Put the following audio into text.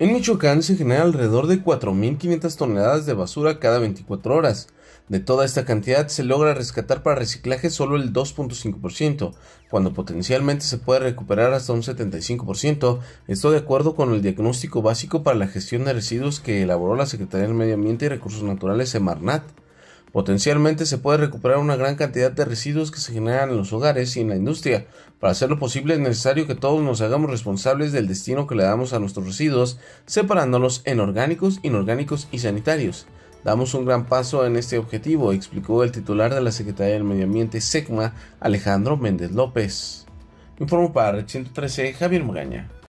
En Michoacán se genera alrededor de 4.500 toneladas de basura cada 24 horas. De toda esta cantidad se logra rescatar para reciclaje solo el 2.5%, cuando potencialmente se puede recuperar hasta un 75%, esto de acuerdo con el diagnóstico básico para la gestión de residuos que elaboró la Secretaría del Medio Ambiente y Recursos Naturales Semarnat. Potencialmente se puede recuperar una gran cantidad de residuos que se generan en los hogares y en la industria. Para hacerlo posible es necesario que todos nos hagamos responsables del destino que le damos a nuestros residuos, separándolos en orgánicos, inorgánicos y sanitarios. Damos un gran paso en este objetivo, explicó el titular de la Secretaría del Medio Ambiente SECMA, Alejandro Méndez López. Informo para 113, Javier Mugaña.